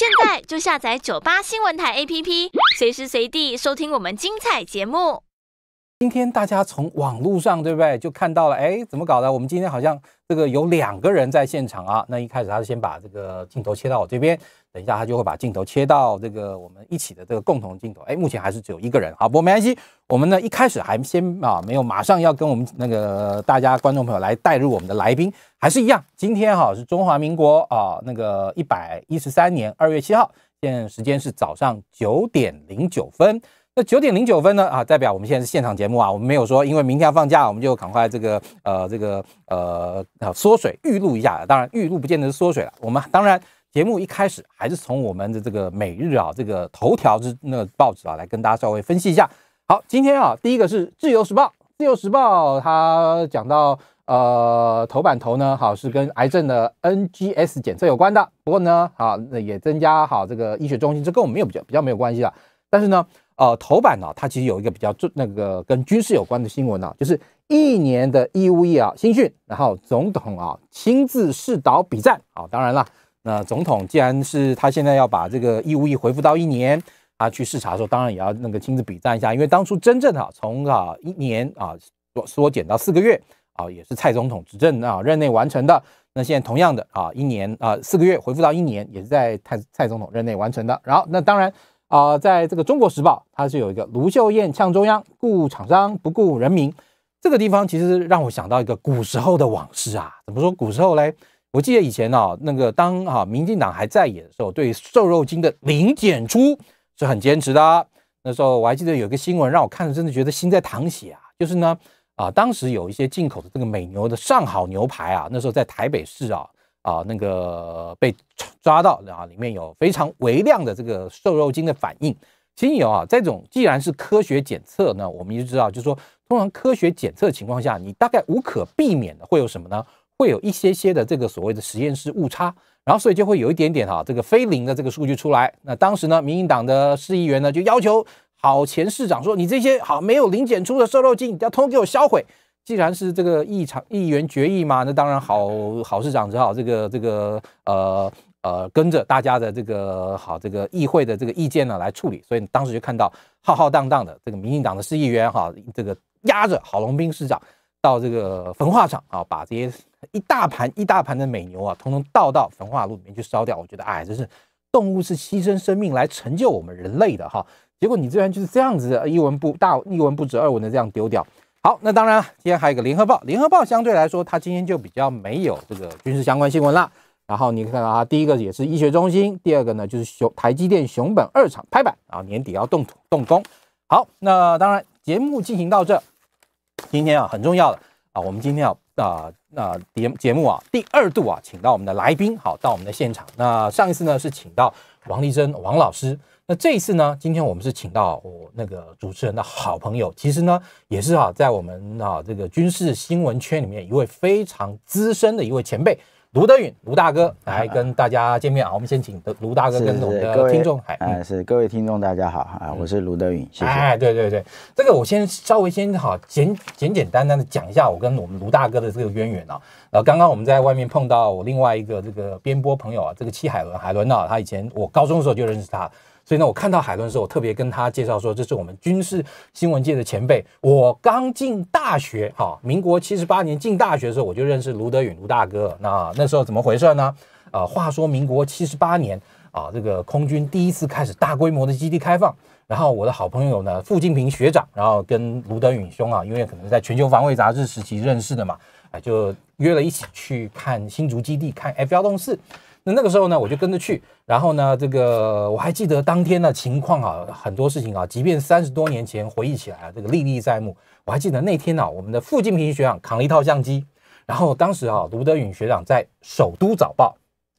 现在就下载九八新闻台 APP，随时随地收听我们精彩节目。今天大家从网络上，对不对？就看到了，哎，怎么搞的？我们今天好像这个有两个人在现场啊。那一开始他是先把这个镜头切到我这边。等一下，他就会把镜头切到这个我们一起的这个共同镜头。哎，目前还是只有一个人。好，不过没关系。我们呢一开始还先啊没有马上要跟我们那个大家观众朋友来带入我们的来宾，还是一样。今天哈是中华民国啊那个一百一十三年二月七号，现在时间是早上九点零九分。那九点零九分呢啊代表我们现在是现场节目啊，我们没有说因为明天要放假，我们就赶快这个呃这个呃缩水预录一下。当然预录不见得是缩水了，我们当然。节目一开始还是从我们的这个每日啊，这个头条之那个报纸啊，来跟大家稍微分析一下。好，今天啊，第一个是《自由时报》，《自由时报》它讲到呃头版头呢，好是跟癌症的 NGS 检测有关的。不过呢，啊那也增加好这个医学中心，这跟我们有比较比较没有关系啊。但是呢，呃头版呢，它其实有一个比较重那个跟军事有关的新闻呢，就是一年的义务役啊新训，然后总统啊亲自试导比战。好，当然了。那总统既然是他现在要把这个义务役恢复到一年，他去视察的时候，当然也要那个亲自比赞一下，因为当初真正的从啊一年啊缩缩减到四个月啊，也是蔡总统执政啊任内完成的。那现在同样的啊一年啊四个月恢复到一年，也是在蔡蔡总统任内完成的。然后那当然啊，在这个《中国时报》，它是有一个卢秀燕呛中央，顾厂商不顾人民，这个地方其实让我想到一个古时候的往事啊，怎么说古时候嘞？我记得以前啊，那个当啊民进党还在野的时候，对瘦肉精的零检出是很坚持的。那时候我还记得有一个新闻，让我看了，真的觉得心在淌血啊。就是呢，啊，当时有一些进口的这个美牛的上好牛排啊，那时候在台北市啊啊那个被抓到啊，里面有非常微量的这个瘦肉精的反应。其实有啊，这种既然是科学检测，那我们就知道，就是说通常科学检测情况下，你大概无可避免的会有什么呢？会有一些些的这个所谓的实验室误差，然后所以就会有一点点哈这个非零的这个数据出来。那当时呢，民进党的市议员呢就要求好前市长说：“你这些好没有零检出的瘦肉精，你要通给我销毁。”既然是这个议场议员决议嘛，那当然好好市长只好这个这个呃呃跟着大家的这个好这个议会的这个意见呢来处理。所以当时就看到浩浩荡荡的这个民进党的市议员哈，这个压着郝龙斌市长。到这个焚化厂啊，把这些一大盘一大盘的美牛啊，通通倒到焚化炉里面去烧掉。我觉得，哎，这是动物是牺牲生命来成就我们人类的哈。结果你这边就是这样子一文不大一文不值二文的这样丢掉。好，那当然，今天还有一个联合报，联合报相对来说它今天就比较没有这个军事相关新闻了。然后你可以看到啊，第一个也是医学中心，第二个呢就是熊台积电熊本二厂拍板啊，年底要动土动工。好，那当然节目进行到这。今天啊，很重要的啊，我们今天要啊那节节目啊，第二度啊，请到我们的来宾，好，到我们的现场。那上一次呢，是请到王立珍王老师，那这一次呢，今天我们是请到我那个主持人的好朋友，其实呢，也是啊，在我们啊这个军事新闻圈里面，一位非常资深的一位前辈。卢德允，卢大哥 来跟大家见面啊！我们先请卢大哥跟我们的听众，哎，是各位听众，大家好啊！我是卢德允，谢谢。哎，对对对，这个我先稍微先好简简简单单的讲一下我跟我们卢大哥的这个渊源啊。呃，刚刚我们在外面碰到我另外一个这个编播朋友啊，这个戚海伦海伦呢，他以前我高中的时候就认识他。所以呢，我看到海伦的时候，我特别跟他介绍说，这是我们军事新闻界的前辈。我刚进大学，哈，民国七十八年进大学的时候，我就认识卢德允卢大哥。那那时候怎么回事呢？啊，话说民国七十八年啊，这个空军第一次开始大规模的基地开放。然后我的好朋友呢，傅金平学长，然后跟卢德允兄啊，因为可能在全球防卫杂志时期认识的嘛，哎，就约了一起去看新竹基地，看 F 幺洞四。那那个时候呢，我就跟着去。然后呢，这个我还记得当天的情况啊，很多事情啊，即便三十多年前回忆起来，啊，这个历历在目。我还记得那天啊，我们的傅金平学长扛了一套相机。然后当时啊，卢德允学长在《首都早报》。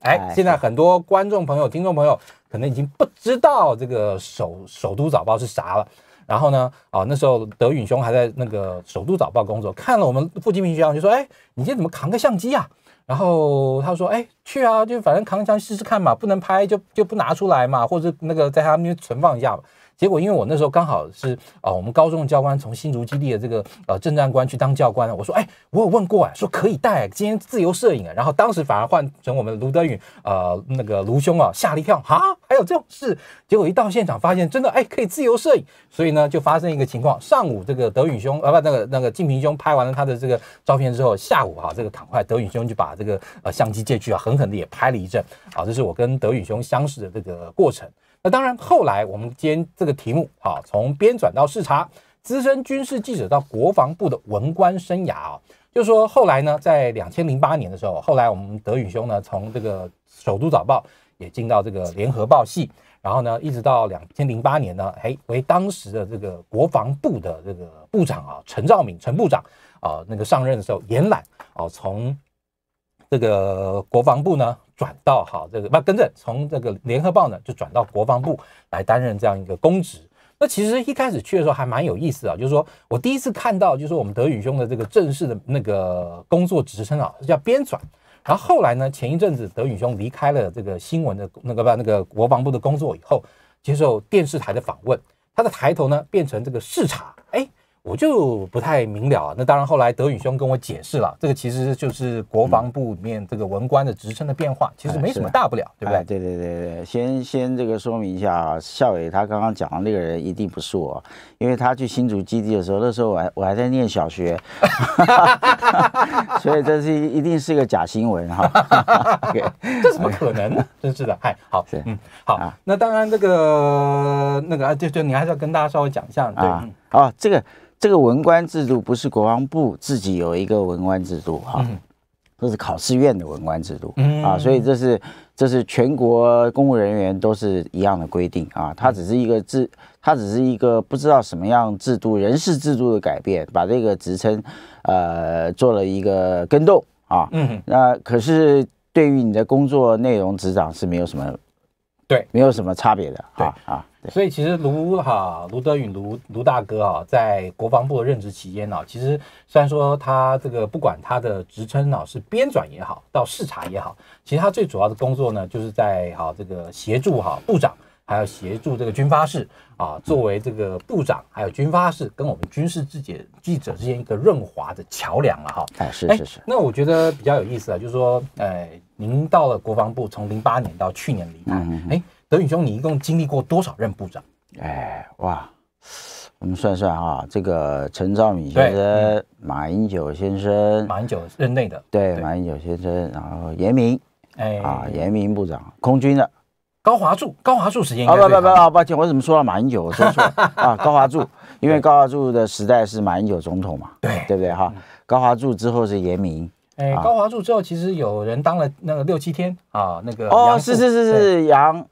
哎，现在很多观众朋友、听众朋友可能已经不知道这个《首首都早报》是啥了。然后呢，啊，那时候德允兄还在那个《首都早报》工作，看了我们傅金平学长就说：“哎，你今天怎么扛个相机啊？”然后他说：“哎，去啊，就反正扛枪试试看嘛，不能拍就就不拿出来嘛，或者那个在他们那边存放一下吧。结果，因为我那时候刚好是啊，我们高中的教官从新竹基地的这个呃政战官去当教官了。我说，哎，我有问过啊，说可以带，今天自由摄影。然后当时反而换成我们卢德允呃那个卢兄啊，吓了一跳，哈，还有这种事？结果一到现场发现真的，哎，可以自由摄影。所以呢，就发生一个情况，上午这个德允兄啊，不那个那个静平兄拍完了他的这个照片之后，下午哈这个赶快德允兄就把这个呃相机借去啊，狠狠的也拍了一阵。好，这是我跟德允兄相识的这个过程。那当然，后来我们今天这个题目，哈，从编转到视察，资深军事记者到国防部的文官生涯啊，就说后来呢，在两千零八年的时候，后来我们德宇兄呢，从这个首都早报也进到这个联合报系，然后呢，一直到两千零八年呢，哎，为当时的这个国防部的这个部长啊，陈兆敏陈部长啊，那个上任的时候，延揽啊，从这个国防部呢。转到好这个不更正，从这个联合报呢就转到国防部来担任这样一个公职。那其实一开始去的时候还蛮有意思啊，就是说我第一次看到就是我们德语兄的这个正式的那个工作职称啊，叫编纂。然后后来呢，前一阵子德语兄离开了这个新闻的那个不那个国防部的工作以后，接受电视台的访问，他的抬头呢变成这个视察。哎。我就不太明了啊，那当然后来德宇兄跟我解释了，这个其实就是国防部里面这个文官的职称的变化，其实没什么大不了，对不对？对对对对，先先这个说明一下啊，夏伟他刚刚讲的那个人一定不是我，因为他去新竹基地的时候，那时候我还我还在念小学，所以这是一定是一个假新闻哈。这怎么可能呢？真是的，嗨，好，嗯，好，那当然这个那个啊，就就你还是要跟大家稍微讲一下，对，啊，这个。这个文官制度不是国防部自己有一个文官制度哈，这是考试院的文官制度啊，所以这是这是全国公务人员都是一样的规定啊，它只是一个制，它只是一个不知道什么样制度人事制度的改变，把这个职称，呃，做了一个跟动啊，嗯，那可是对于你的工作内容执掌是没有什么。对，没有什么差别的，对啊，所以其实卢哈卢德允卢卢大哥啊，在国防部的任职期间呢，其实虽然说他这个不管他的职称呢是编转也好，到视察也好，其实他最主要的工作呢，就是在好这个协助好部长，还有协助这个军发室啊，作为这个部长还有军发室跟我们军事自己记者之间一个润滑的桥梁了哈。哎，是是是。那我觉得比较有意思啊，就是说，哎。您到了国防部，从零八年到去年离开，哎，德允兄，你一共经历过多少任部长？哎，哇，我们算算啊，这个陈兆敏先生、马英九先生，马英九任内的对马英九先生，然后严明，哎啊，严明部长，空军的高华柱，高华柱时间。啊不不不，抱歉，我怎么说到马英九，我说错 啊，高华柱，因为高华柱的时代是马英九总统嘛，对对不对哈？高华柱之后是严明。哎，高华柱之后，其实有人当了那个六七天啊，那个哦，是是是是杨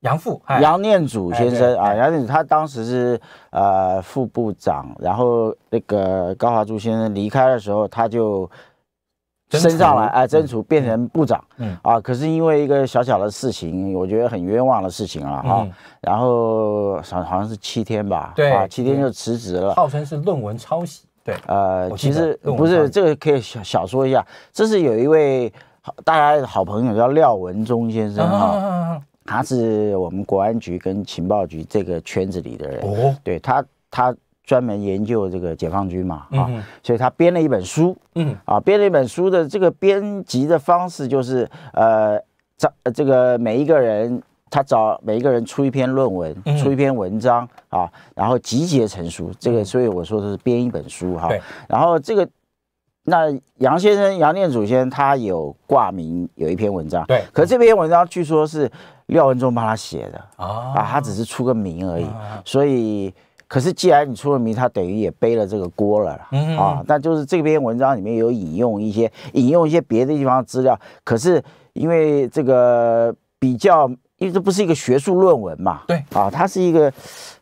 杨富杨念祖先生啊，杨念祖他当时是呃副部长，然后那个高华柱先生离开的时候，他就升上来哎，真主变成部长，嗯啊，可是因为一个小小的事情，我觉得很冤枉的事情了哈，然后好好像是七天吧，对，啊、七天就辞职了，号称是论文抄袭。对，呃，其实不是，这个可以小小说一下。这是有一位好大家好朋友叫廖文忠先生哈，他是我们国安局跟情报局这个圈子里的人。哦，对他，他专门研究这个解放军嘛，啊，所以他编了一本书，嗯，啊，编了一本书的这个编辑的方式就是，呃，这这个每一个人。他找每一个人出一篇论文，出一篇文章啊，然后集结成书。这个，所以我说的是编一本书哈。然后这个，那杨先生、杨念祖先他有挂名，有一篇文章。对。可这篇文章据说是廖文忠帮他写的啊，他只是出个名而已。所以，可是既然你出了名，他等于也背了这个锅了啊，那就是这篇文章里面有引用一些引用一些别的地方资料，可是因为这个比较。因为这不是一个学术论文嘛，对啊，它是一个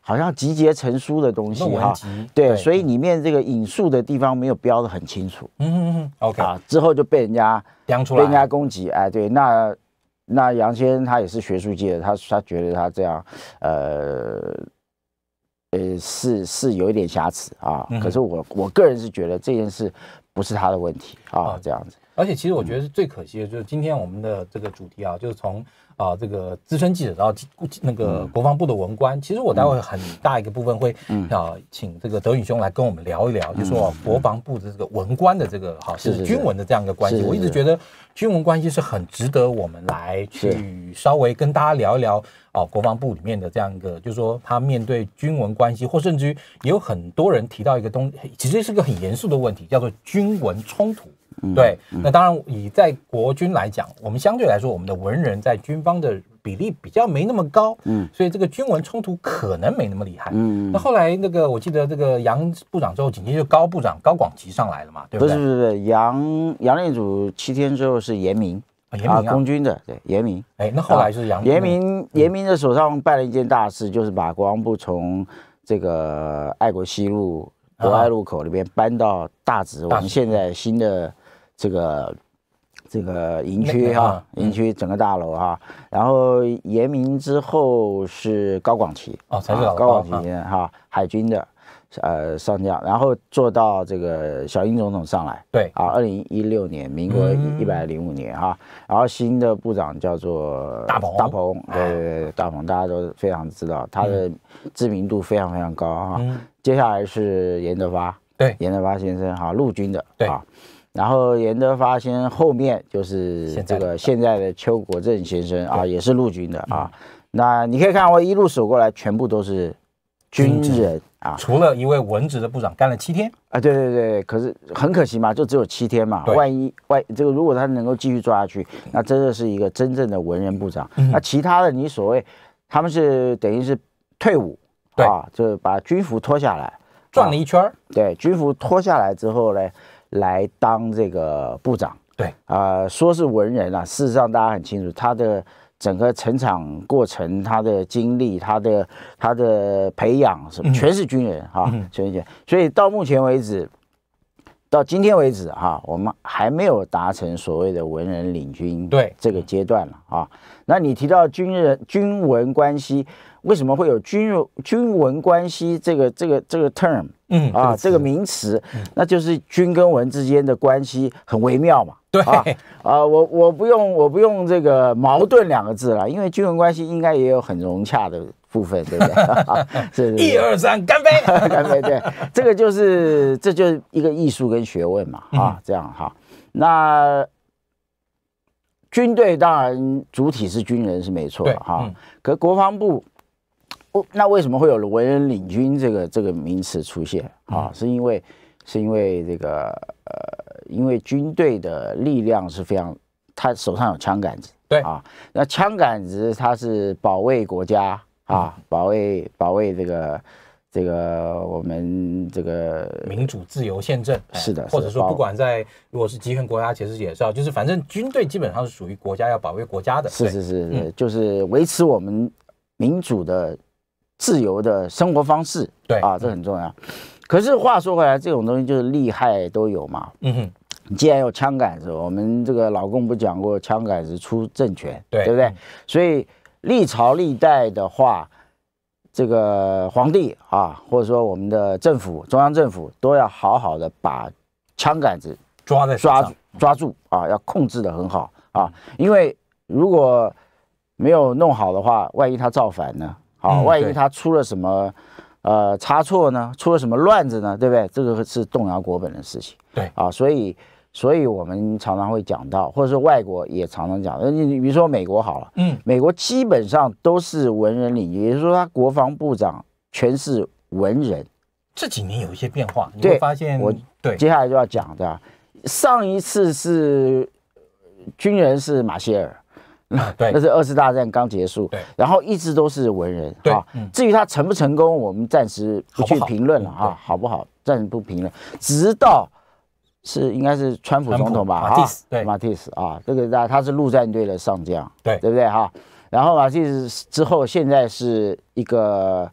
好像集结成书的东西哈，对，所以里面这个引述的地方没有标得很清楚，嗯嗯嗯，OK 啊，之后就被人家被人家攻击，哎，对，那那杨先生他也是学术界的，他他觉得他这样，呃呃是是有一点瑕疵啊，可是我我个人是觉得这件事不是他的问题啊，这样子，而且其实我觉得是最可惜的就是今天我们的这个主题啊，就是从。啊，这个资深记者，然后那个国防部的文官，其实我待会很大一个部分会啊，请这个德允兄来跟我们聊一聊，就说国防部的这个文官的这个哈，是军文的这样一个关系，我一直觉得军文关系是很值得我们来去稍微跟大家聊一聊啊，国防部里面的这样一个，就说他面对军文关系，或甚至于也有很多人提到一个东，其实是个很严肃的问题，叫做军文冲突。对，那当然以在国军来讲，我们相对来说，我们的文人在军方的比例比较没那么高，嗯，所以这个军文冲突可能没那么厉害，嗯。那后来那个我记得这个杨部长之后，紧接着高部长高广吉上来了嘛，对不对？不是不是，杨杨念祖七天之后是严明，严明，公军的，对，严明。哎，那后来是杨严明，严明的手上办了一件大事，就是把国防部从这个爱国西路博爱路口里边搬到大直，我们现在新的。这个这个营区哈，营区整个大楼哈，然后严明之后是高广齐啊，高广奇先生哈，海军的呃上将，然后做到这个小英总统上来对啊，二零一六年民国一百零五年哈，然后新的部长叫做大鹏大鹏对大鹏大家都非常知道，他的知名度非常非常高啊，接下来是严德发对严德发先生哈，陆军的对啊。然后严德发先后面就是这个现在的邱国正先生啊，也是陆军的啊。那你可以看我一路走过来，全部都是军人啊。除了一位文职的部长干了七天啊，对对对。可是很可惜嘛，就只有七天嘛。万一外这个如果他能够继续抓下去，那真的是一个真正的文人部长。那其他的你所谓他们是等于是退伍啊，就是把军服脱下来转了一圈。对，军服脱下来之后呢？来当这个部长，对啊，说是文人啊，事实上大家很清楚，他的整个成长过程、他的经历、他的他的培养，是全是军人哈，全是。所以到目前为止，到今天为止哈，我们还没有达成所谓的文人领军对这个阶段了啊。那你提到军人军文关系。为什么会有军军文关系这个这个这个 term，嗯啊，这个名词，那就是军跟文之间的关系很微妙嘛。对啊，啊，我我不用我不用这个矛盾两个字了，因为军文关系应该也有很融洽的部分，对不对？是。一、二、三，干杯！干杯！对，这个就是这就是一个艺术跟学问嘛啊，这样哈。那军队当然主体是军人是没错哈，可国防部。哦，那为什么会有“文人领军”这个这个名词出现啊？是因为，是因为这个呃，因为军队的力量是非常，他手上有枪杆子，对啊。那枪杆子它是保卫国家啊，保卫保卫这个这个我们这个民主自由宪政是的，或者说不管在如果是集权国家其实也是要，就是反正军队基本上是属于国家要保卫国家的，是是是是，就是维持我们民主的。自由的生活方式，对啊，这很重要。可是话说回来，这种东西就是利害都有嘛。嗯哼，你既然有枪杆子，我们这个老公不讲过，枪杆子出政权，对不对？所以历朝历代的话，这个皇帝啊，或者说我们的政府、中央政府，都要好好的把枪杆子抓在抓住，抓住啊，要控制的很好啊。因为如果没有弄好的话，万一他造反呢？好，万一他出了什么，呃，差错呢？出了什么乱子呢？对不对？这个是动摇国本的事情。对啊，所以，所以我们常常会讲到，或者说外国也常常讲的。你比如说美国好了，嗯，美国基本上都是文人领域，也就是说，他国防部长全是文人。这几年有一些变化，你会发现，我对，接下来就要讲的，上一次是军人是马歇尔。那是二次大战刚结束，对，然后一直都是文人，对。至于他成不成功，我们暂时不去评论了啊，好不好？暂时不评论，直到是应该是川普总统吧，对，马蒂斯啊，这个他他是陆战队的上将，对，对不对哈？然后马蒂斯之后，现在是一个。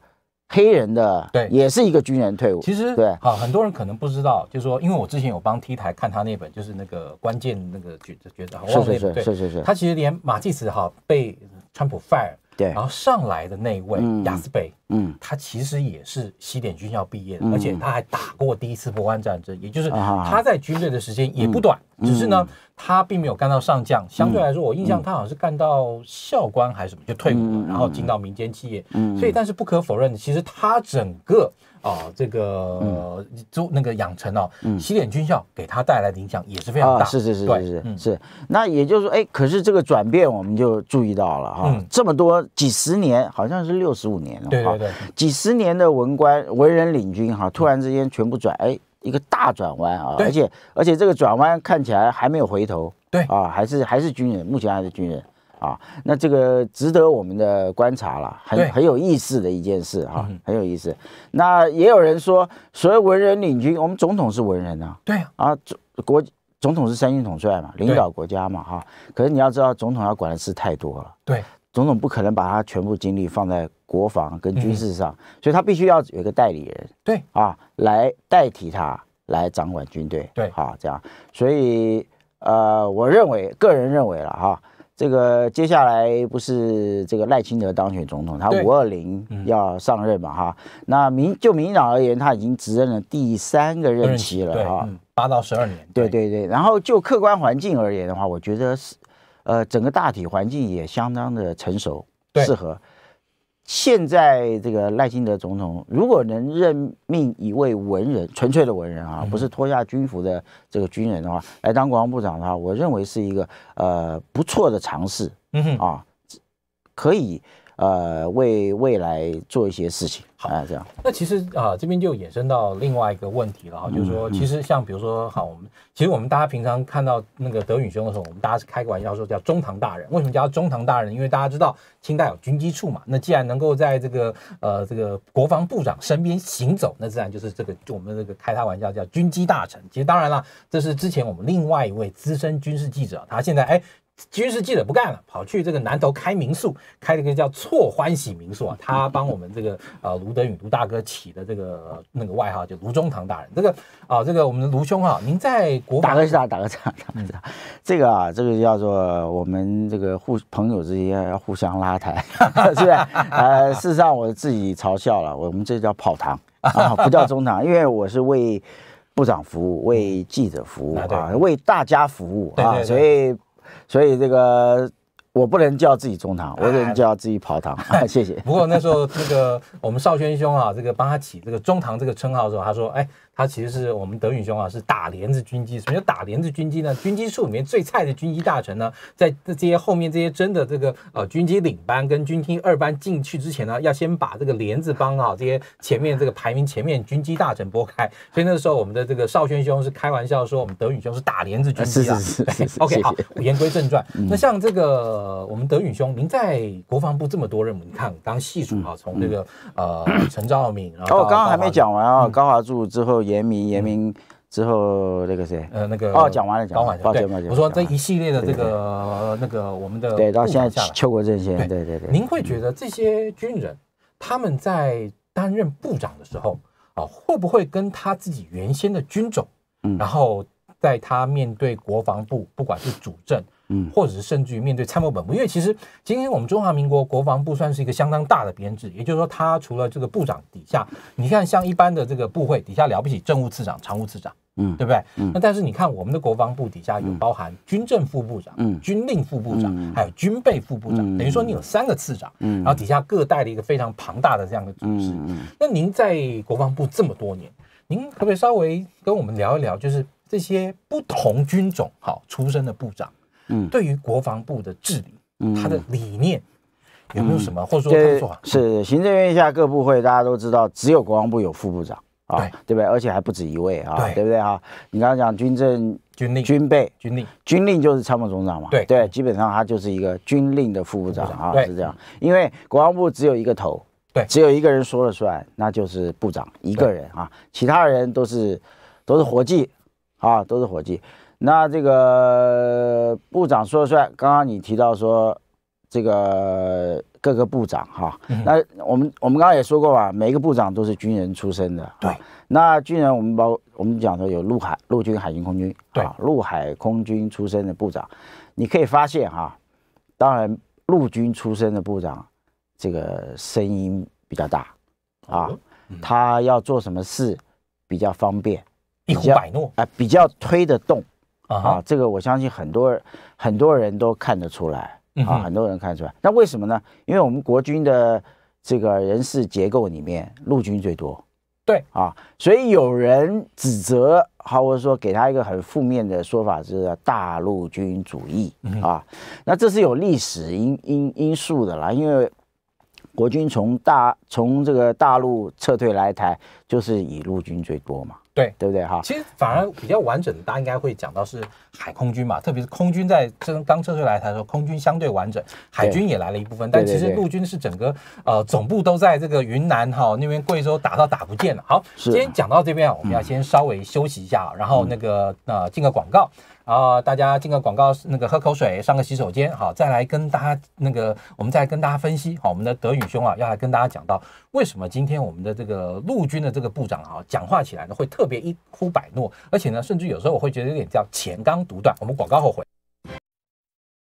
黑人的对，也是一个军人退伍。其实对好，很多人可能不知道，就是说，因为我之前有帮 T 台看他那本，就是那个关键那个决决策。是是是是是是。他其实连马蒂斯哈被川普 fire。然后上来的那位亚斯贝，嗯，他其实也是西点军校毕业的，而且他还打过第一次波湾战争，也就是他在军队的时间也不短，只是呢，他并没有干到上将，相对来说，我印象他好像是干到校官还是什么就退伍了，然后进到民间企业，所以但是不可否认，其实他整个。啊，这个呃，就那个养成哦，嗯，西点军校给他带来的影响也是非常大，是是是，是是是，那也就是说，哎，可是这个转变我们就注意到了哈，嗯，这么多几十年，好像是六十五年了，对对对，几十年的文官文人领军哈，突然之间全部转，哎，一个大转弯啊，而且而且这个转弯看起来还没有回头，对啊，还是还是军人，目前还是军人。啊，那这个值得我们的观察了，很很有意思的一件事哈，很有意思。那也有人说，所谓文人领军，我们总统是文人啊，对啊，总国总统是三军统帅嘛，领导国家嘛哈。可是你要知道，总统要管的事太多了，对，总统不可能把他全部精力放在国防跟军事上，所以他必须要有一个代理人，对啊，来代替他来掌管军队，对，好这样。所以呃，我认为个人认为了哈。这个接下来不是这个赖清德当选总统，他五二零要上任嘛哈？那民就民进党而言，他已经执政了第三个任期了哈，八到十二年。对对对，然后就客观环境而言的话，我觉得是，呃，整个大体环境也相当的成熟，适合。现在这个赖清德总统，如果能任命一位文人，纯粹的文人啊，不是脱下军服的这个军人的话，来当国防部长的话，我认为是一个呃不错的尝试，嗯啊，可以。呃，为未来做一些事情。好，这样。那其实啊，这边就衍生到另外一个问题了哈，就是说，其实像比如说，好，我们其实我们大家平常看到那个德允兄的时候，我们大家是开个玩笑说叫中堂大人。为什么叫中堂大人？因为大家知道清代有军机处嘛。那既然能够在这个呃这个国防部长身边行走，那自然就是这个就我们这个开他玩笑叫军机大臣。其实当然了，这是之前我们另外一位资深军事记者，他现在哎。军事记者不干了，跑去这个南头开民宿，开了一个叫错欢喜民宿啊。他帮我们这个呃卢德允卢大哥起的这个那个外号，叫卢中堂大人。这个啊，这个我们的卢兄啊，您在国，打个招打个招打个招这个啊，这个叫做我们这个互朋友之间要互相拉抬，是不是？呃，事实上我自己嘲笑了，我们这叫跑堂啊，不叫中堂，因为我是为部长服务，为记者服务啊，为大家服务啊，所以。所以这个我不能叫自己中堂，我只能叫自己跑堂。谢谢。不过那时候这个我们少轩兄啊，这个帮他起这个中堂这个称号的时候，他说：“哎。”他其实是我们德允兄啊，是打帘子军机。什么叫打帘子军机呢？军机处里面最菜的军机大臣呢，在这这些后面这些真的这个呃军机领班跟军机二班进去之前呢，要先把这个帘子帮啊这些前面这个排名前面军机大臣拨开。所以那个时候我们的这个少轩兄是开玩笑说，我们德允兄是打帘子军机啊。是是是。OK，好，言归正传。那像这个我们德允兄，您在国防部这么多任务，你看当细数啊，从这个呃陈兆敏，哦，后刚刚还没讲完啊，高华柱之后。严明，严明之后，那个谁？呃，那个哦，讲完了，讲完了，抱歉，抱歉。我说这一系列的这个那个我们的，对，到现在邱过这些，对对对对。您会觉得这些军人他们在担任部长的时候啊，会不会跟他自己原先的军种，嗯，然后在他面对国防部，不管是主政。嗯，或者是甚至于面对参谋本部，因为其实今天我们中华民国国防部算是一个相当大的编制，也就是说，它除了这个部长底下，你看像一般的这个部会底下，了不起政务次长、常务次长，嗯，对不对？嗯，那但是你看我们的国防部底下有包含军政副部长、军令副部长，还有军备副部长，等于说你有三个次长，嗯，然后底下各带了一个非常庞大的这样的组织。嗯，那您在国防部这么多年，您可不可以稍微跟我们聊一聊，就是这些不同军种好出身的部长？嗯，对于国防部的治理，他的理念有没有什么，或者说他是行政院下各部会，大家都知道，只有国防部有副部长啊，对对不对？而且还不止一位啊，对不对啊？你刚刚讲军政、军令、军备、军令、军令就是参谋总长嘛，对对，基本上他就是一个军令的副部长啊，是这样，因为国防部只有一个头，对，只有一个人说了算，那就是部长一个人啊，其他人都是都是伙计啊，都是伙计。那这个部长说了算。刚刚你提到说，这个各个部长哈，那我们我们刚刚也说过吧，每个部长都是军人出身的。对。那军人，我们包我们讲说有陆海陆军、海军、空军，对，陆海空军出身的部长，你可以发现哈，当然陆军出身的部长，这个声音比较大啊，他要做什么事比较方便，百诺，哎，比较推得动。啊，这个我相信很多很多人都看得出来啊，很多人看出来。那为什么呢？因为我们国军的这个人事结构里面，陆军最多。对啊，所以有人指责，好，或者说给他一个很负面的说法，是大陆军主义啊。那这是有历史因因因素的啦，因为国军从大从这个大陆撤退来台，就是以陆军最多嘛。对对不对哈？其实反而比较完整的，大家应该会讲到是海空军嘛，特别是空军在刚撤出来，的时候，空军相对完整，海军也来了一部分，但其实陆军是整个呃总部都在这个云南哈那边贵州打到打不见了。好，今天讲到这边啊，我们要先稍微休息一下然后那个呃进个广告。啊，大家进个广告，那个喝口水，上个洗手间，好，再来跟大家那个，我们再跟大家分析，好，我们的德宇兄啊，要来跟大家讲到为什么今天我们的这个陆军的这个部长啊，讲话起来呢会特别一呼百诺，而且呢，甚至有时候我会觉得有点叫前刚独断，我们广告后悔。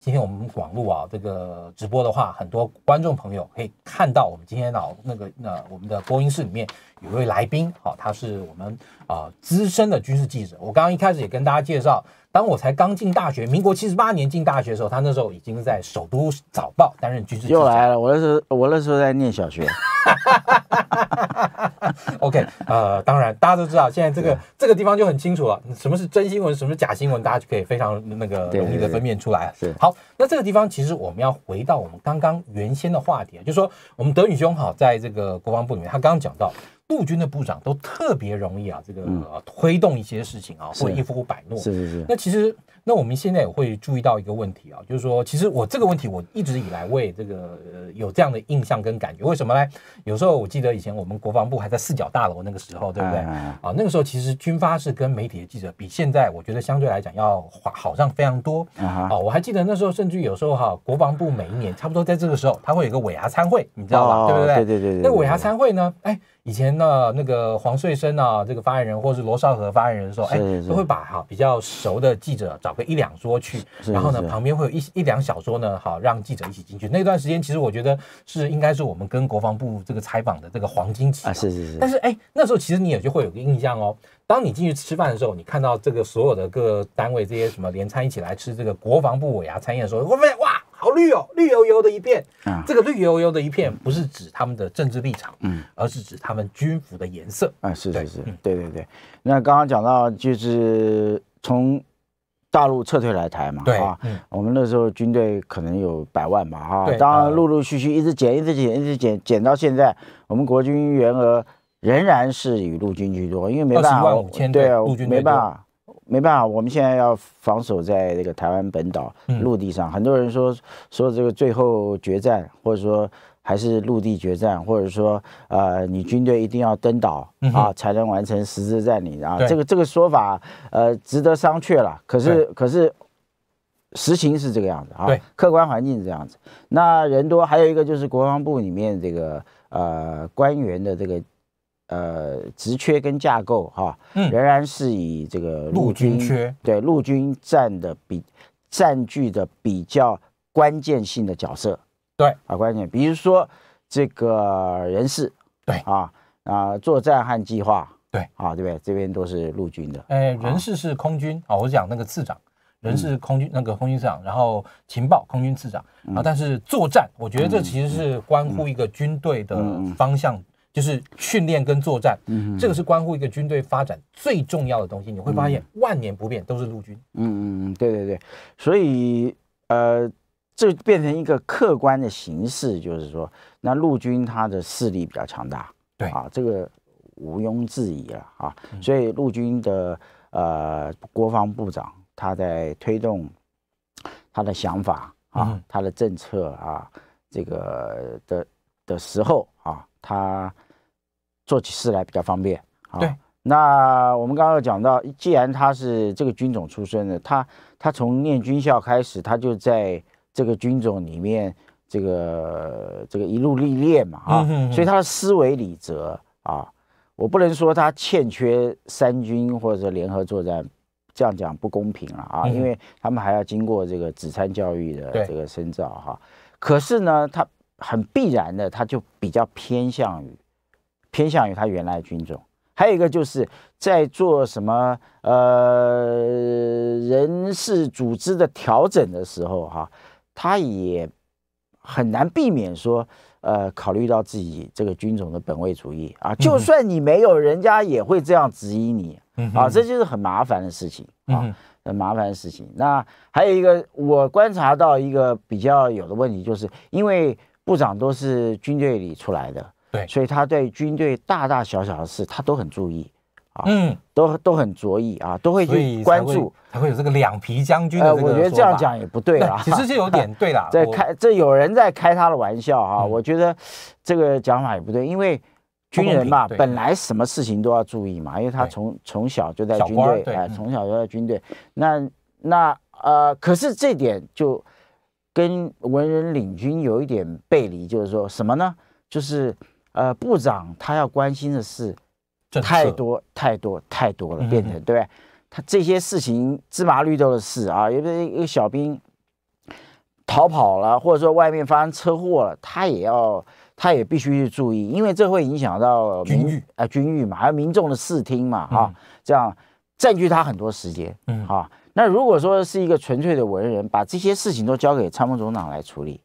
今天我们网络啊，这个直播的话，很多观众朋友可以看到，我们今天老，那个那我们的播音室里面有一位来宾啊，他是我们啊资深的军事记者。我刚刚一开始也跟大家介绍，当我才刚进大学，民国七十八年进大学的时候，他那时候已经在《首都早报》担任军事。记者。又来了，我那时候我那时候在念小学。OK，呃，当然，大家都知道，现在这个这个地方就很清楚了，什么是真新闻，什么是假新闻，大家就可以非常那个容易的分辨出来。好，那这个地方其实我们要回到我们刚刚原先的话题，就说我们德语兄哈，在这个国防部里面，他刚刚讲到陆军的部长都特别容易啊，这个推动一些事情啊，或一付不百诺。是是是。那其实。那我们现在也会注意到一个问题啊，就是说，其实我这个问题我一直以来为这个呃有这样的印象跟感觉，为什么呢？有时候我记得以前我们国防部还在四角大楼那个时候，对不对？啊，那个时候其实军方是跟媒体的记者比现在我觉得相对来讲要好上非常多。啊。我还记得那时候甚至有时候哈，国防部每一年差不多在这个时候，他会有一个尾牙参会，你知道吧？对不对？对对对对。那尾牙参会呢？哎。以前呢，那个黄穗生啊，这个发言人，或是罗少河发言人说，哎，都会把哈比较熟的记者找个一两桌去，然后呢，旁边会有一一两小桌呢，好让记者一起进去。那段时间，其实我觉得是应该是我们跟国防部这个采访的这个黄金期。是是是。但是哎，那时候其实你也就会有个印象哦，当你进去吃饭的时候，你看到这个所有的各单位这些什么联餐一起来吃这个国防部委啊餐宴的时候，会哇。好绿哦，绿油油的一片。啊，这个绿油油的一片不是指他们的政治立场，嗯，而是指他们军服的颜色啊。是是是，对对对。那刚刚讲到就是从大陆撤退来台嘛，对啊，嗯，我们那时候军队可能有百万吧，啊，当然陆陆续续一直减，一直减，一直减，减到现在，我们国军员额仍然是以陆军居多，因为没办法，对，陆军没办法。没办法，我们现在要防守在这个台湾本岛陆地上。很多人说说这个最后决战，或者说还是陆地决战，或者说呃，你军队一定要登岛啊，才能完成实质占领啊。这个这个说法呃值得商榷了。可是可是实情是这个样子啊，客观环境是这样子。那人多，还有一个就是国防部里面这个呃官员的这个。呃，职缺跟架构哈，仍然是以这个陆军缺对陆军占的比占据的比较关键性的角色，对啊关键。比如说这个人事对啊啊作战和计划对啊对不对？这边都是陆军的。哎，人事是空军啊，我讲那个次长人事空军那个空军次长，然后情报空军次长，啊，但是作战，我觉得这其实是关乎一个军队的方向。就是训练跟作战，嗯这个是关乎一个军队发展最重要的东西。你会发现，万年不变都是陆军。嗯嗯嗯，对对对。所以，呃，这变成一个客观的形式，就是说，那陆军他的势力比较强大，对啊，这个毋庸置疑了啊。所以，陆军的呃国防部长他在推动他的想法啊，他的政策啊，这个的的时候啊，他。做起事来比较方便。对，那我们刚刚讲到，既然他是这个军种出身的，他他从念军校开始，他就在这个军种里面，这个这个一路历练嘛，啊，所以他的思维里则啊，我不能说他欠缺三军或者联合作战，这样讲不公平了啊，因为他们还要经过这个子参教育的这个深造哈。可是呢，他很必然的，他就比较偏向于。偏向于他原来的军种，还有一个就是在做什么呃人事组织的调整的时候哈，他也很难避免说呃考虑到自己这个军种的本位主义啊，就算你没有，人家也会这样质疑你啊，这就是很麻烦的事情啊，很麻烦的事情。那还有一个我观察到一个比较有的问题，就是因为部长都是军队里出来的。所以他对军队大大小小的事，他都很注意啊，嗯，都都很着意啊，都会去关注，才会有这个两皮将军。呃，我觉得这样讲也不对啊，其实就有点 对啦。在开这有人在开他的玩笑啊，我觉得这个讲法也不对，因为军人嘛，本来什么事情都要注意嘛，因为他从从小就在军队，哎，从小就在军队。那那呃，可是这点就跟文人领军有一点背离，就是说什么呢？就是。呃，部长他要关心的事太多太多太多了，变成对他这些事情芝麻绿豆的事啊，因为一个小兵逃跑了，或者说外面发生车祸了，他也要，他也必须去注意，因为这会影响到军誉啊，军誉嘛，还有民众的视听嘛，啊，这样占据他很多时间，嗯，啊，那如果说是一个纯粹的文人，把这些事情都交给参谋总长来处理。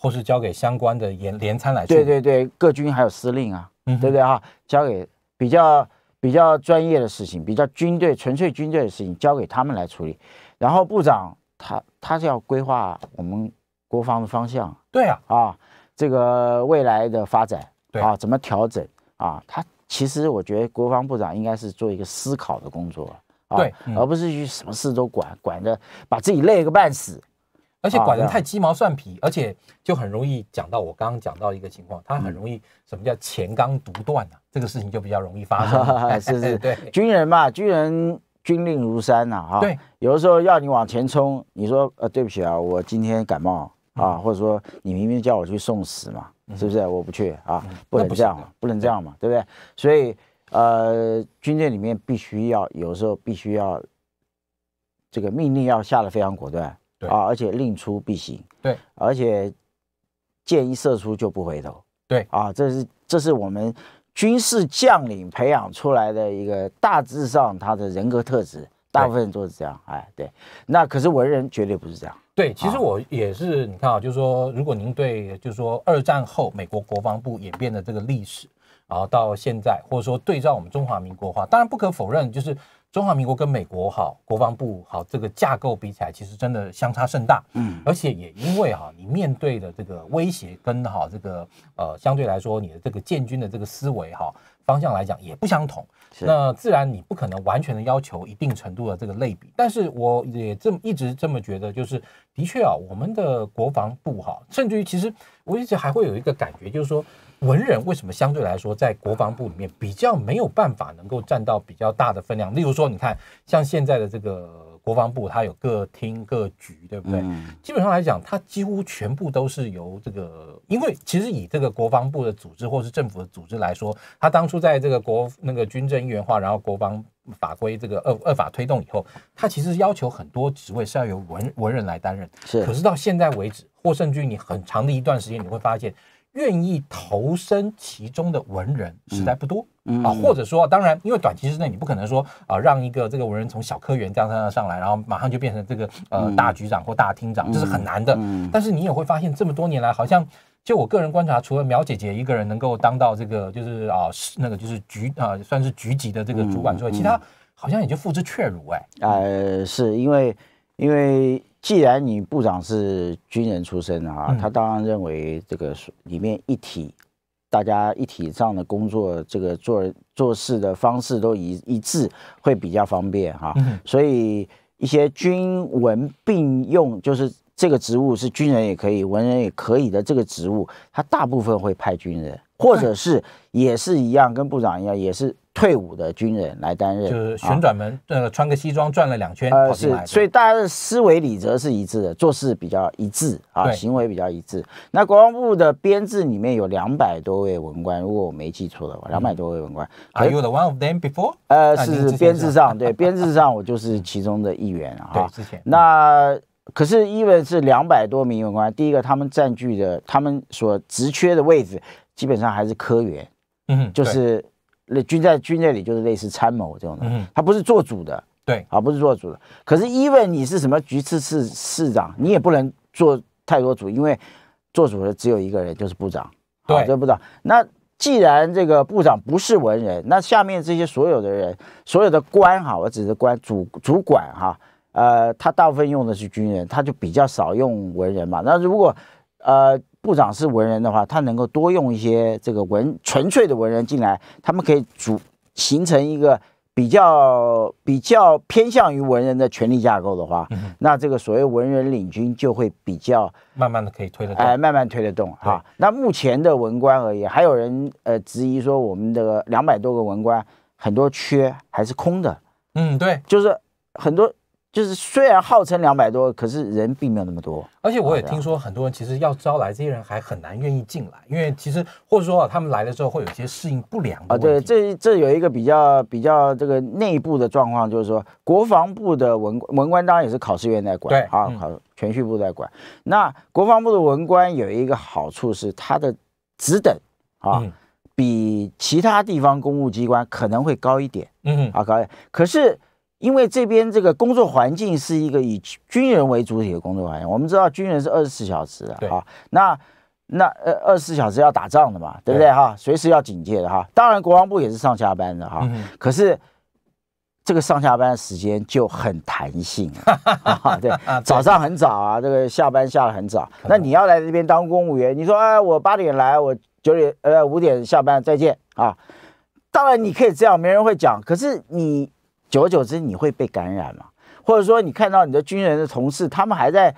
或是交给相关的连连参来处理，对对对，各军还有司令啊，对不对啊？交给比较比较专业的事情，比较军队纯粹军队的事情，交给他们来处理。然后部长他他是要规划我们国防的方向，对啊，啊，这个未来的发展，啊，怎么调整啊？他其实我觉得国防部长应该是做一个思考的工作，对，而不是去什么事都管，管的把自己累个半死。而且管得太鸡毛蒜皮，而且就很容易讲到我刚刚讲到一个情况，他很容易什么叫前刚独断呐？这个事情就比较容易发生，是不是？对，军人嘛，军人军令如山呐，哈。对，有的时候要你往前冲，你说呃，对不起啊，我今天感冒啊，或者说你明明叫我去送死嘛，是不是？我不去啊，不能这样嘛，不能这样嘛，对不对？所以呃，军队里面必须要有时候必须要这个命令要下的非常果断。啊！而且令出必行，对，而且箭一射出就不回头，对啊，这是这是我们军事将领培养出来的一个大致上他的人格特质，大部分人都是这样。哎，对，那可是文人绝对不是这样。对，其实我也是，你看啊，就是说，如果您对就是说二战后美国国防部演变的这个历史，然后到现在，或者说对照我们中华民国话，当然不可否认就是。中华民国跟美国哈国防部好这个架构比起来，其实真的相差甚大。嗯，而且也因为哈你面对的这个威胁跟哈这个呃相对来说你的这个建军的这个思维哈方向来讲也不相同。那自然你不可能完全的要求一定程度的这个类比。但是我也这么一直这么觉得，就是的确啊，我们的国防部哈，甚至于其实我一直还会有一个感觉，就是说。文人为什么相对来说在国防部里面比较没有办法能够占到比较大的分量？例如说，你看像现在的这个国防部，它有各厅各局，对不对？基本上来讲，它几乎全部都是由这个，因为其实以这个国防部的组织或是政府的组织来说，它当初在这个国那个军政一元化，然后国防法规这个二二法推动以后，它其实要求很多职位是要由文文人来担任。是，可是到现在为止，获胜军，你很长的一段时间你会发现。愿意投身其中的文人实在不多啊，或者说，当然，因为短期之内你不可能说啊，让一个这个文人从小科员这样上上来，然后马上就变成这个呃大局长或大厅长，这是很难的。但是你也会发现，这么多年来，好像就我个人观察，除了苗姐姐一个人能够当到这个就是啊那个就是局啊算是局级的这个主管之外，其他好像也就付之阙如哎。呃，是因为因为。既然你部长是军人出身啊，他当然认为这个里面一体，大家一体上的工作，这个做做事的方式都一一致，会比较方便哈。所以一些军文并用，就是这个职务是军人也可以，文人也可以的这个职务，他大部分会派军人，或者是也是一样，跟部长一样，也是。退伍的军人来担任，就是旋转门，呃，穿个西装转了两圈跑进来。是，所以大家的思维理则是一致的，做事比较一致啊，行为比较一致。那国防部的编制里面有两百多位文官，如果我没记错的话，两百多位文官。Are you the one of them before？呃，是编制上，对编制上，我就是其中的一员啊。对，之前。那可是因为是两百多名文官，第一个他们占据的，他们所职缺的位置，基本上还是科员。嗯，就是。那军在军那里就是类似参谋这种的，嗯，他不是做主的，对，啊，不是做主的。可是因为你是什么局次市市长，你也不能做太多主，因为做主的只有一个人，就是部长，对，就是部长。那既然这个部长不是文人，那下面这些所有的人，所有的官哈，我指的官主主管哈，呃，他大部分用的是军人，他就比较少用文人嘛。那如果呃。部长是文人的话，他能够多用一些这个文纯粹的文人进来，他们可以组形成一个比较比较偏向于文人的权力架构的话，那这个所谓文人领军就会比较慢慢的可以推得，动，哎，慢慢推得动啊。那目前的文官而言，还有人呃质疑说，我们的两百多个文官很多缺还是空的。嗯，对，就是很多。就是虽然号称两百多，可是人并没有那么多。而且我也听说，很多人其实要招来这些人还很难愿意进来，因为其实或者说他们来的之候会有一些适应不良啊。对，这这有一个比较比较这个内部的状况，就是说，国防部的文文官当然也是考试院在管啊，考全序部在管。那国防部的文官有一个好处是，他的职等啊比其他地方公务机关可能会高一点，嗯啊高一点。可是。因为这边这个工作环境是一个以军人为主体的工作环境，我们知道军人是二十四小时的啊，那那呃二十四小时要打仗的嘛，对不对哈？随时要警戒的哈。当然，国防部也是上下班的哈，可是这个上下班时间就很弹性 啊。对，早上很早啊，这个下班下的很早。那你要来这边当公务员，你说哎，我八点来，我九点呃五点下班，再见啊。当然你可以这样，没人会讲。可是你。久而久之，你会被感染吗？或者说，你看到你的军人的同事他们还在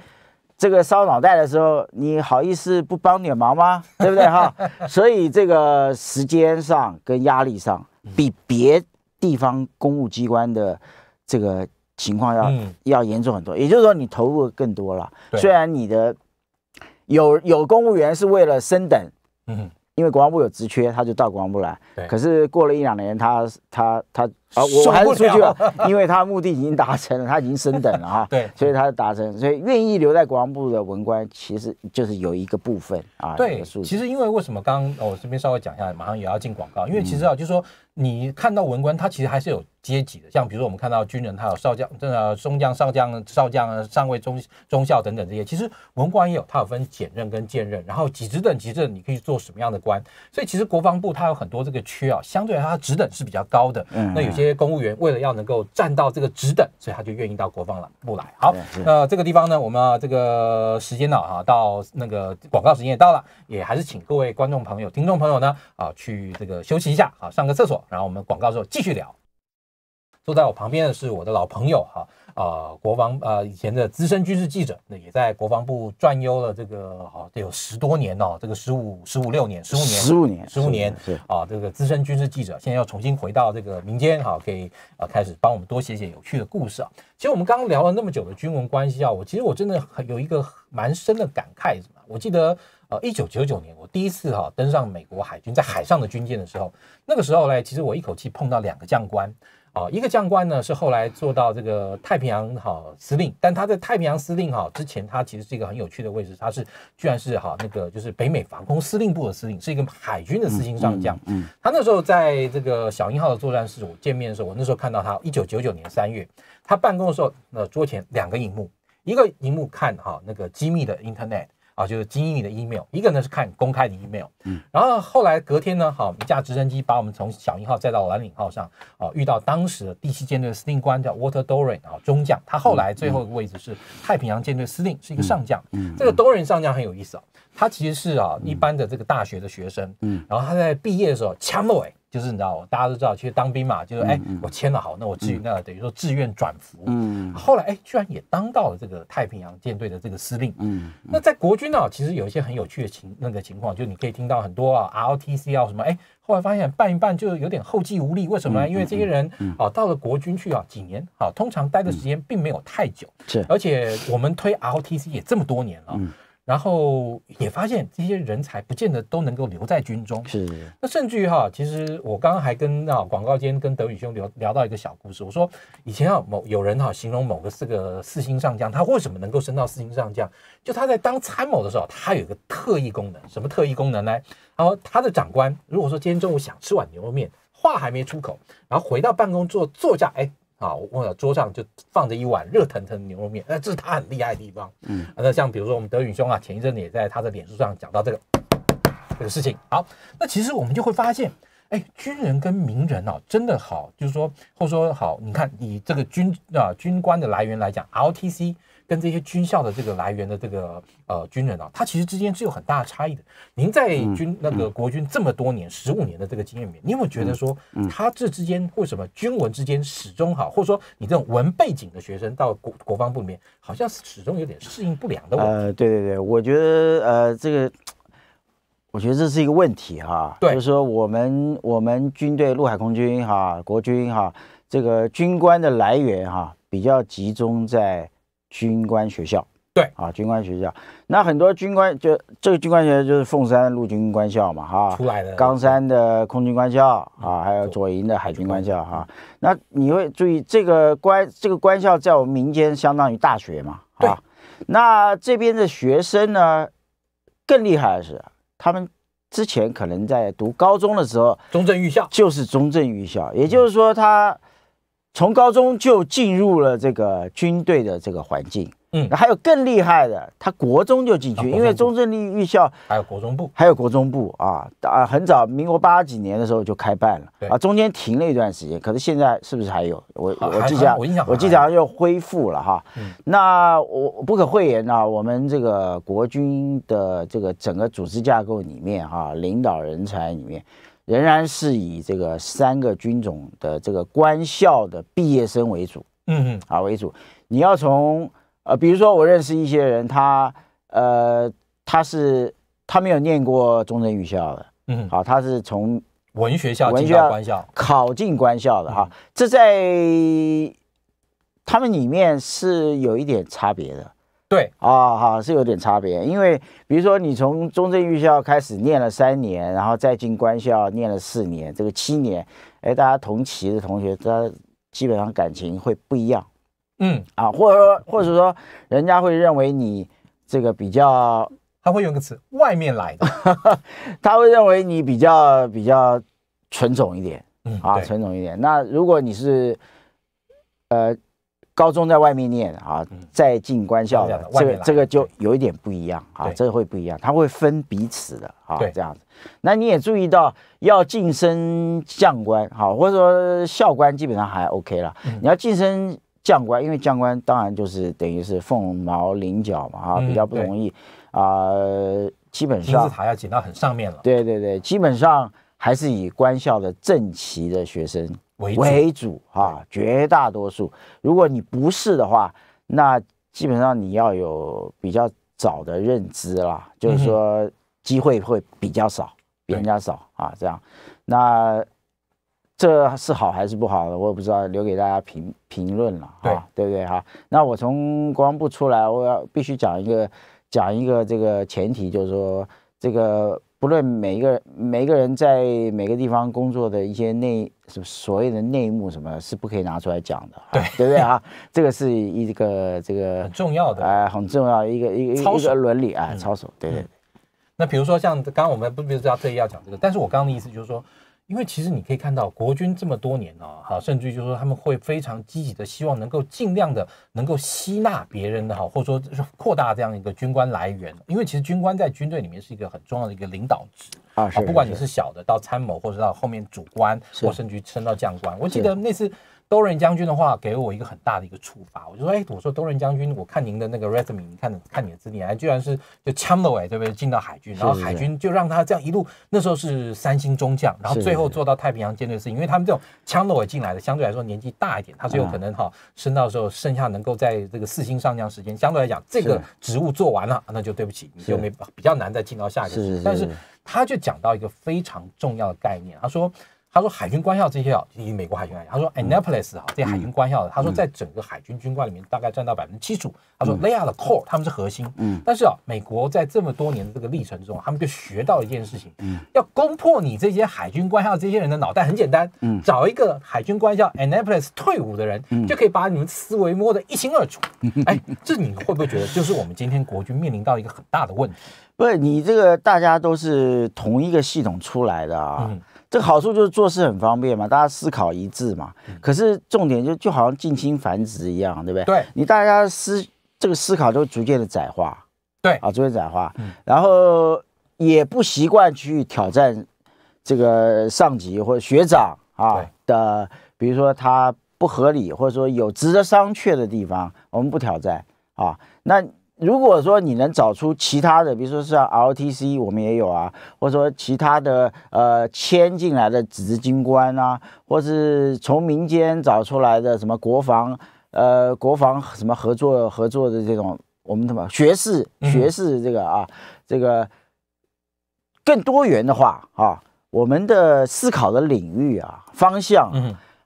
这个烧脑袋的时候，你好意思不帮点忙吗？对不对哈？所以这个时间上跟压力上，比别地方公务机关的这个情况要要严重很多。也就是说，你投入更多了。虽然你的有有公务员是为了升等，嗯，因为国防部有职缺，他就到国防部来。可是过了一两年，他他他。啊，我还是出去了，因为他目的已经达成了，他已经升等了 哈。对，所以他达成，所以愿意留在国防部的文官，其实就是有一个部分啊。对，其实因为为什么？刚刚我这边稍微讲一下，马上也要进广告，因为其实啊，就是说你看到文官，他其实还是有阶级的，像比如说我们看到军人，他有少将、正啊、中将、少将、少将、上尉、中中校等等这些，其实文官也有，他有分简任跟兼任，然后几职等级，这你可以做什么样的官？所以其实国防部它有很多这个缺啊，相对来它职等是比较高的。嗯，那有些。些公务员为了要能够站到这个职等，所以他就愿意到国防了部来。好，那这个地方呢，我们这个时间呢，啊，到那个广告时间也到了，也还是请各位观众朋友、听众朋友呢，啊，去这个休息一下啊，上个厕所，然后我们广告之后继续聊。坐在我旁边的是我的老朋友哈。啊，国防呃以前的资深军事记者，那也在国防部转悠了这个好，得有十多年哦，这个十五十五六年，十五年，十五年，十五年是啊，这个资深军事记者，现在要重新回到这个民间哈，以呃开始帮我们多写写有趣的故事啊。其实我们刚刚聊了那么久的军文关系啊，我其实我真的很有一个蛮深的感慨什么？我记得呃，一九九九年我第一次哈登上美国海军在海上的军舰的时候，那个时候嘞，其实我一口气碰到两个将官。哦，一个将官呢，是后来做到这个太平洋好司令，但他在太平洋司令哈之前，他其实是一个很有趣的位置，他是居然是哈那个就是北美防空司令部的司令，是一个海军的司星上将。嗯，他那时候在这个小鹰号的作战室，我见面的时候，我那时候看到他，一九九九年三月，他办公的时候，那桌前两个荧幕，一个荧幕看哈那个机密的 internet。啊，就是机你的 email，一个呢是看公开的 email，嗯，然后后来隔天呢，好一架直升机把我们从小鹰号载到蓝岭号上，啊，遇到当时的第七舰队的司令官叫 Water Doran，啊，中将，他后来最后的位置是太平洋舰队司令，是一个上将，嗯，这个 Doran 上将很有意思啊，他其实是啊一般的这个大学的学生，嗯，然后他在毕业的时候枪了我。就是你知道，大家都知道，其实当兵嘛，就是哎，我签了好，那我至于那等于说志愿转服，嗯，后来哎，居然也当到了这个太平洋舰队的这个司令，嗯，那在国军呢，其实有一些很有趣的情那个情况，就你可以听到很多啊，R o T C 啊什么，哎，后来发现办一办就有点后继无力，为什么？呢？因为这些人啊到了国军去啊几年啊，通常待的时间并没有太久，是，而且我们推 R o T C 也这么多年了。然后也发现这些人才不见得都能够留在军中，是。那甚至于哈，其实我刚刚还跟啊广告间跟德宇兄聊聊到一个小故事，我说以前啊某有人哈形容某个四个四星上将，他为什么能够升到四星上将？就他在当参谋的时候，他有一个特异功能，什么特异功能呢？然后他的长官如果说今天中午想吃碗牛肉面，话还没出口，然后回到办公座坐下，哎。啊，我忘了，桌上就放着一碗热腾腾牛肉面，那这是他很厉害的地方。嗯，那像比如说我们德允兄啊，前一阵子也在他的脸书上讲到这个这个事情。好，那其实我们就会发现，哎，军人跟名人哦，真的好，就是说，或说好，你看以这个军啊军官的来源来讲，R T C。跟这些军校的这个来源的这个呃军人啊，他其实之间是有很大的差异的。您在军那个国军这么多年十五年的这个经验里面，你有没有觉得说，他这之间为什么军文之间始终哈，或者说你这种文背景的学生到国国防部里面，好像始终有点适应不良的问题？呃，对对对，我觉得呃这个，我觉得这是一个问题哈。就是说我们我们军队陆海空军哈国军哈这个军官的来源哈比较集中在。军官学校，对啊，军官学校，那很多军官就这个军官学校就是凤山陆军官校嘛，哈，出来的，冈山的空军官校啊，还有左营的海军官校哈。那你会注意这个官，这个官校在我们民间相当于大学嘛，啊，那这边的学生呢，更厉害的是，他们之前可能在读高中的时候，中正预校就是中正预校，也就是说他。从高中就进入了这个军队的这个环境，嗯，还有更厉害的，他国中就进去，因为中正立育校还有国中部，还有国中部啊啊，很早民国八几年的时候就开办了，啊，中间停了一段时间，可是现在是不是还有？我我记得我印象，我印又恢复了哈。那我不可讳言呢，我们这个国军的这个整个组织架构里面哈，领导人才里面。仍然是以这个三个军种的这个官校的毕业生为主，嗯嗯啊为主。你要从呃，比如说我认识一些人，他呃，他是他没有念过中正预校的，嗯，好，他是从文学校文学官校考进官校的哈，这在他们里面是有一点差别的。对啊，好是有点差别，因为比如说你从中正预校开始念了三年，然后再进官校念了四年，这个七年，哎，大家同期的同学，他基本上感情会不一样，嗯，啊，或者说，或者说人家会认为你这个比较，他会用个词，外面来的，他会认为你比较比较纯种一点，啊，纯种一点。那如果你是，呃。高中在外面念啊，再进官校的，这个这个就有一点不一样啊，这个会不一样，他会分彼此的啊，这样子。那你也注意到，要晋升将官，好，或者说校官基本上还 OK 了。你要晋升将官，因为将官当然就是等于是凤毛麟角嘛啊，比较不容易啊，基本上金字塔要捡到很上面了。对对对，基本上还是以官校的正旗的学生。为主啊，绝大多数。如果你不是的话，那基本上你要有比较早的认知啦，就是说机会会比较少，比人家少啊，这样。那这是好还是不好？我也不知道，留给大家评评论了，啊，对不对哈？那我从国防部出来，我要必须讲一个讲一个这个前提，就是说这个。不论每一个人，每一个人在每个地方工作的一些内，所谓的内幕什么，是不可以拿出来讲的，对，对不对啊？这个是一个这个很重要的哎，很重要一个一个一个伦理啊，操守，对对。那比如说像刚刚我们不不知道特意要讲这个，但是我刚刚的意思就是说。因为其实你可以看到，国军这么多年啊，好，甚至于就是说，他们会非常积极的，希望能够尽量的能够吸纳别人的，好，或者说扩大这样一个军官来源。因为其实军官在军队里面是一个很重要的一个领导职，啊，是，不管你是小的到参谋，或者到后面主官，或至于升到将官。我记得那次。多任将军的话给我一个很大的一个触发，我就说，哎，我说多任将军，我看您的那个 resume，你看看你的资历，哎，居然是就 c h a e l 枪斗委，对不对？进到海军，然后海军就让他这样一路，那时候是三星中将，然后最后做到太平洋舰队司令，因为他们这种 c h a 枪斗委进来的，相对来说年纪大一点，他是有可能哈升到时候剩下能够在这个四星上将时间，相对来讲这个职务做完了，那就对不起，你就没比较难再进到下一个。但是他就讲到一个非常重要的概念，他说。他说：“海军官校这些啊，以美国海军来讲，他说 Annapolis 啊，这些海军官校，他说在整个海军军官里面，大概占到百分之七十五。他说 t h 的 core 他们是核心，嗯。但是啊，美国在这么多年的这个历程中，他们就学到一件事情，要攻破你这些海军官校这些人的脑袋很简单，嗯，找一个海军官校 Annapolis 退伍的人，就可以把你们思维摸得一清二楚。哎，这你会不会觉得，就是我们今天国军面临到一个很大的问题？不是你这个大家都是同一个系统出来的啊。”这个好处就是做事很方便嘛，大家思考一致嘛。可是重点就就好像近亲繁殖一样，对不对？对，你大家思这个思考都逐渐的窄化，对啊，逐渐窄化，然后也不习惯去挑战这个上级或者学长啊的，比如说他不合理或者说有值得商榷的地方，我们不挑战啊。那如果说你能找出其他的，比如说像 LTC，我们也有啊，或者说其他的呃签进来的纸质军官啊，或是从民间找出来的什么国防呃国防什么合作合作的这种，我们什么学士学士这个啊这个更多元的话啊，我们的思考的领域啊方向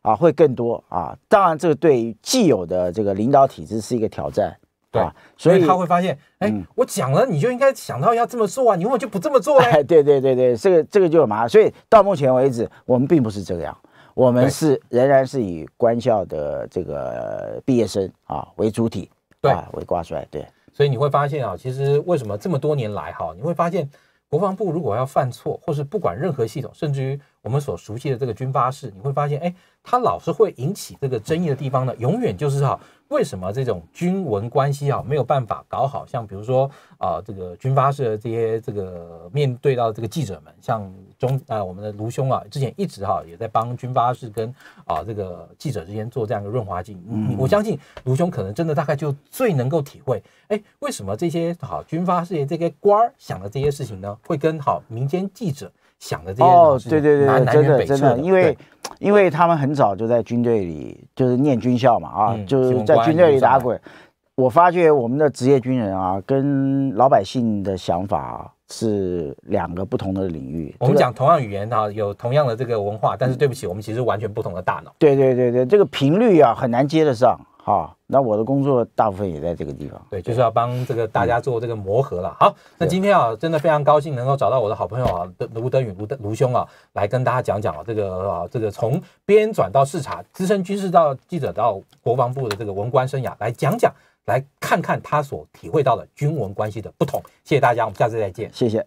啊会更多啊，当然这个对既有的这个领导体制是一个挑战。对，吧？所以他会发现，哎，我讲了，你就应该想到要这么做啊！你为什么就不这么做嘞？对对对对，这个这个就有麻烦。所以到目前为止，我们并不是这样，我们是仍然是以官校的这个毕业生啊为主体，对，为挂帅。对，所以你会发现啊，其实为什么这么多年来哈，你会发现国防部如果要犯错，或是不管任何系统，甚至于。我们所熟悉的这个军发室，你会发现，哎，它老是会引起这个争议的地方呢，永远就是哈，为什么这种军文关系啊没有办法搞好？像比如说啊，这个军发室这些这个面对到这个记者们，像中啊我们的卢兄啊，之前一直哈也在帮军发室跟啊这个记者之间做这样的润滑剂。嗯，我相信卢兄可能真的大概就最能够体会，哎，为什么这些好军发室这些官儿想的这些事情呢，会跟好民间记者？想的这些哦，对对对真的真的，因为因为他们很早就在军队里，就是念军校嘛啊，就是在军队里打滚。我发觉我们的职业军人啊，跟老百姓的想法是两个不同的领域。我们讲同样语言啊，有同样的这个文化，但是对不起，我们其实完全不同的大脑。对对对对，这个频率啊，很难接得上。好，那我的工作大部分也在这个地方。对，就是要帮这个大家做这个磨合了。好，那今天啊，真的非常高兴能够找到我的好朋友啊，卢德允卢卢兄啊，来跟大家讲讲啊，这个啊，这个从编转到视察，资深军事到记者到国防部的这个文官生涯，来讲讲，来看看他所体会到的军文关系的不同。谢谢大家，我们下次再见。谢谢。